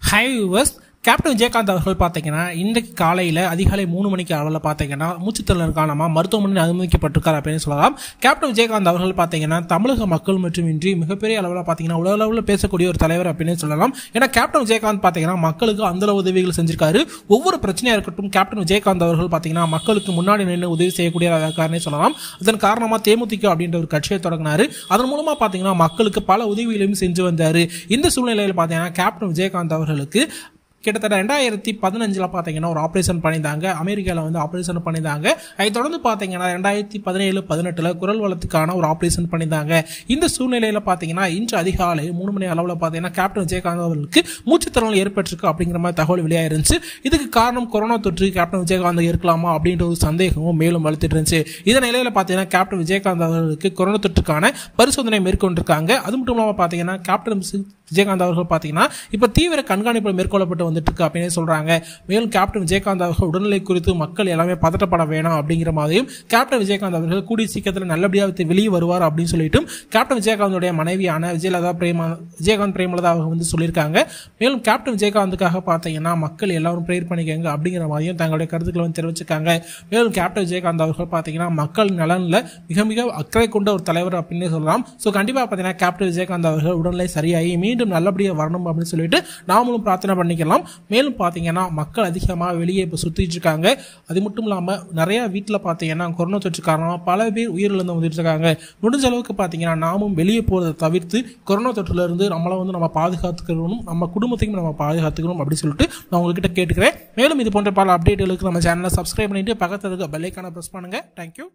Hi viewers, captain Vijayakanth அவர்கள் பார்த்தீங்கன்னா இன்றைக்கு காலையில் அதிகாலை மூணு மணிக்கு அளவில் பார்த்தீங்கன்னா மூச்சுத்திறன் காரணமாக மருத்துவமனையில் அனுமதிக்கப்பட்டிருக்கார் அப்படின்னு சொல்லலாம் கேப்டன் விஜயகாந்த் அவர்கள் பார்த்தீங்கன்னா தமிழக மக்கள் மட்டுமின்றி மிகப்பெரிய அளவில் பார்த்தீங்கன்னா உலக அளவில் பேசக்கூடிய ஒரு தலைவர் அப்படின்னு சொல்லலாம் ஏன்னா கேப்டன் விஜயகாந்த் பார்த்தீங்கன்னா மக்களுக்கு அந்தளவு உதவிகள் செஞ்சிருக்காரு ஒவ்வொரு பிரச்சனையாக இருக்கட்டும் கேப்டன் விஜயகாந்த் அவர்கள் பார்த்தீங்கன்னா மக்களுக்கு முன்னாடி நின்று உதவி செய்யக்கூடிய காரணம் சொல்லலாம் அதன் காரணமாக தேமுதிக அப்படின்ற ஒரு கட்சியை தொடங்கினார் அதன் மூலமாக பார்த்தீங்கன்னா மக்களுக்கு பல உதவிகளையும் செஞ்சு வந்தார் இந்த சூழ்நிலையில் பார்த்தீங்கன்னா கேப்டன் விஜயகாந்த் அவர்களுக்கு கிட்டத்தட்ட ரெண்டாயிரத்தி பதினஞ்சில் பார்த்தீங்கன்னா ஒரு ஆப்ரேஷன் பண்ணியிருந்தாங்க அமெரிக்காவில் வந்து ஆப்ரேஷன் பண்ணியிருந்தாங்க அதை தொடர்ந்து பார்த்தீங்கன்னா ரெண்டாயிரத்தி பதினேழு பதினெட்டில் குரல் வளத்துக்கான ஒரு ஆப்ரேஷன் பண்ணியிருந்தாங்க இந்த சூழ்நிலையில் பார்த்தீங்கன்னா இன்று அதிகாலை மூணு மணி அளவில் பார்த்தீங்கன்னா கேப்டன் விஜயகாந்த் அவர்களுக்கு மூச்சுத்திறல் ஏற்பட்டிருக்கு அப்படிங்கிற மாதிரி தகவல் வெளியாக இருந்துச்சு இதுக்கு காரணம் கொரோனா தொற்று கேப்டன் விஜயகாந்த் இருக்கலாமா அப்படின்ற ஒரு சந்தேகமும் மேலும் வளர்த்துட்டு இருந்துச்சு இந்த நிலையில் பார்த்தீங்கன்னா கேப்டன் விஜயகாந்த் அவர்களுக்கு கொரோனா தொற்றுக்கான பரிசோதனை மேற்கொண்டிருக்காங்க அது மட்டும் இல்லாமல் பார்த்தீங்கன்னா கேப்டன் விஜயகாந்த் அவர்கள் பார்த்தீங்கன்னா இப்போ தீவிர கண்காணிப்பு மேற்கொள்ளப்பட்டு வந்துட்டுருக்கு அப்படின்னு சொல்கிறாங்க மேலும் கேப்டன் விஜயகாந்த் அவர்கள் உடல்நிலை குறித்து மக்கள் எல்லாமே பதட்டப்பட வேணாம் அப்படிங்கிற மாதிரியும் கேப்டன் விஜயகாந்த் அவர்கள் கூடிய சீக்கிரத்தில் நல்லபடியாக வெளியே வருவார் அப்படின்னு சொல்லிட்டு கேப்டன் விஜயகாந்தோடைய மனைவியான விஜயலதா பிரேமா விஜயகாந்த் பிரேமலதா அவங்க வந்து சொல்லியிருக்காங்க மேலும் கேப்டன் விஜயகாந்துக்காக பார்த்தீங்கன்னா மக்கள் எல்லாரும் ப்ரேயர் பண்ணிக்கங்க அப்படிங்கிற மாதிரியும் தங்களுடைய கருத்துக்களை வந்து தெரிவிச்சிருக்காங்க மேலும் கேப்டன் விஜயகாந்த் அவர்கள் பார்த்தீங்கன்னா மக்கள் நலனில் மிக மிக அக்கறை கொண்ட ஒரு தலைவர் அப்படின்னு சொல்லலாம் ஸோ கண்டிப்பாக பார்த்தீங்கன்னா கேப்டன் விஜயகாந்த் அவர்கள் உடல்நிலை சரியாகி மீண்டும் நல்லபடியாக வரணும் அப்படின்னு சொல்லிட்டு நாமளும் பிரார்த்தனை பண்ணிக்கலாம் சொல்லலாம் மேலும் பார்த்தீங்கன்னா மக்கள் அதிகமாக வெளியே இப்போ சுற்றிட்டு இருக்காங்க அது மட்டும் இல்லாமல் நிறையா வீட்டில் பார்த்தீங்கன்னா கொரோனா தொற்று காரணமாக பல பேர் உயிரிழந்து வந்துட்டு இருக்காங்க முடிஞ்ச அளவுக்கு பார்த்தீங்கன்னா நாமும் வெளியே போகிறத தவிர்த்து கொரோனா தொற்றுலேருந்து நம்மளை வந்து நம்ம பாதுகாத்துக்கணும் நம்ம குடும்பத்தையும் நம்ம பாதுகாத்துக்கணும் அப்படின்னு சொல்லிட்டு நான் உங்ககிட்ட கேட்டுக்கிறேன் மேலும் இது போன்ற பல அப்டேட்டுகளுக்கு நம்ம சேனலை சப்ஸ்கிரைப் பண்ணிட்டு பக்கத்தில் இருக்க பெல்லைக்கான ப்ரெஸ் பண்ணுங்கள் தேங்க்யூ